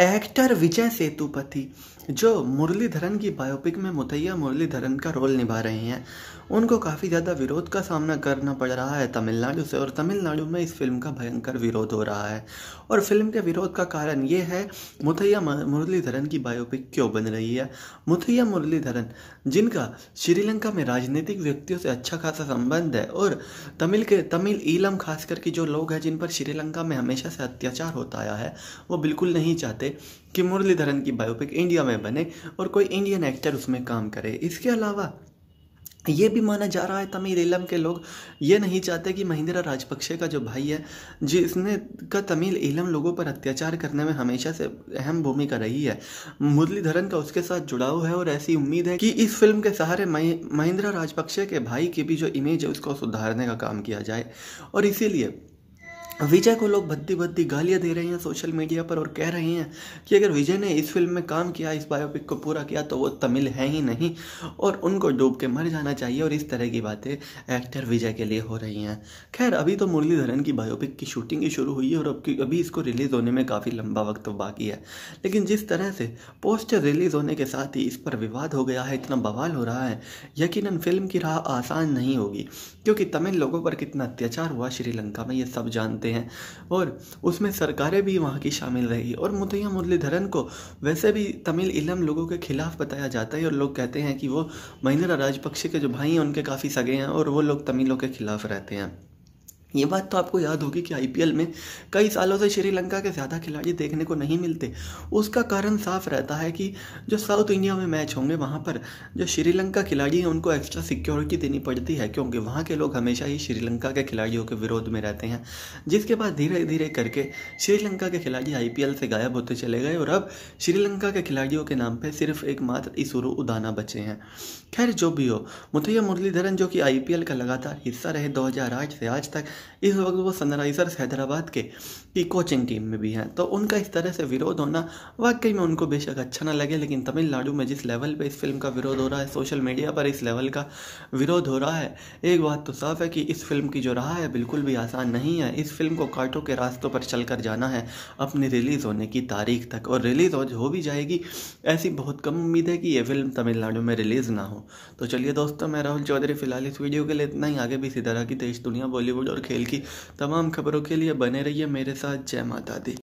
actor विजय सेतुपति जो मुरलीधरन की biopic में मुतैया मुरलीधरन का रोल निभा रहे हैं उनको काफ़ी ज़्यादा विरोध का सामना करना पड़ रहा है तमिलनाडु से और तमिलनाडु में इस फिल्म का भयंकर विरोध हो रहा है और फिल्म के विरोध का कारण ये है मुथैया मुरलीधरन की बायोपिक क्यों बन रही है मुथैया मुरलीधरन जिनका श्रीलंका में राजनीतिक व्यक्तियों से अच्छा खासा संबंध है और तमिल के तमिल ईलम खास करके जो लोग हैं जिन पर श्रीलंका में हमेशा से अत्याचार होता आया है वो बिल्कुल नहीं चाहते कि मुरलीधरन की बायोपिक इंडिया में बने और कोई इंडियन एक्टर उसमें काम करे इसके अलावा ये भी माना जा रहा है तमिल के लोग ये नहीं चाहते कि महिंद्रा राजपक्षे का जो भाई है जिसने का तमिल इलम लोगों पर अत्याचार करने में हमेशा से अहम भूमिका रही है मुरलीधरन का उसके साथ जुड़ाव है और ऐसी उम्मीद है कि इस फिल्म के सहारे महिंद्रा राजपक्षे के भाई की भी जो इमेज है उसको सुधारने का काम किया जाए और इसीलिए विजय को लोग भद्दी भद्दी गालियाँ दे रहे हैं सोशल मीडिया पर और कह रहे हैं कि अगर विजय ने इस फिल्म में काम किया इस बायोपिक को पूरा किया तो वो तमिल है ही नहीं और उनको डूब के मर जाना चाहिए और इस तरह की बातें एक्टर विजय के लिए हो रही हैं खैर अभी तो मुरलीधरन की बायोपिक की शूटिंग ही शुरू हुई है और अब अभी इसको रिलीज़ होने में काफ़ी लंबा वक्त तो बाकी है लेकिन जिस तरह से पोस्टर रिलीज़ होने के साथ ही इस पर विवाद हो गया है इतना बवाल हो रहा है यकीन फिल्म की राह आसान नहीं होगी क्योंकि तमिल लोगों पर कितना अत्याचार हुआ श्रीलंका में ये सब जानते करते हैं और उसमें सरकारें भी वहाँ की शामिल रही और मुथैया मुरलीधरन को वैसे भी तमिल इलम लोगों के खिलाफ बताया जाता है और लोग कहते हैं कि वो महिंद्रा राजपक्षे के जो भाई हैं उनके काफ़ी सगे हैं और वो लोग तमिलों के खिलाफ रहते हैं ये बात तो आपको याद होगी कि आईपीएल में कई सालों से श्रीलंका के ज़्यादा खिलाड़ी देखने को नहीं मिलते उसका कारण साफ रहता है कि जो साउथ इंडिया में मैच होंगे वहाँ पर जो श्रीलंका खिलाड़ी हैं उनको एक्स्ट्रा सिक्योरिटी देनी पड़ती है क्योंकि वहाँ के लोग हमेशा ही श्रीलंका के खिलाड़ियों के विरोध में रहते हैं जिसके बाद धीरे धीरे करके श्रीलंका के खिलाड़ी आई से गायब होते चले गए और अब श्रीलंका के खिलाड़ियों के नाम पर सिर्फ एकमात्र इसुरु उदाना बचे हैं खैर जो भी हो मुथैया मुरलीधरन जो कि आई का लगातार हिस्सा रहे दो से आज तक इस वक्त वो सनराइज़र्स हैदराबाद के की कोचिंग टीम में भी हैं तो उनका इस तरह से विरोध होना वाकई में उनको बेशक अच्छा ना लगे लेकिन तमिलनाडु में जिस लेवल पर इस फिल्म का विरोध हो रहा है सोशल मीडिया पर इस लेवल का विरोध हो रहा है एक बात तो साफ है कि इस फिल्म की जो राह है बिल्कुल भी आसान नहीं है इस फिल्म को कांटों के रास्तों पर चल कर जाना है अपनी रिलीज़ होने की तारीख तक और रिलीज़ हो भी जाएगी ऐसी बहुत कम उम्मीद है कि ये फिल्म तमिलनाडु में रिलीज़ ना हो तो चलिए दोस्तों मैं राहुल चौधरी फिलहाल इस वीडियो के लिए इतना ही आगे भी इसी तरह की देश दुनिया बॉलीवुड और खेल की तमाम खबरों के लिए बने रहिए मेरे साथ जय माता दी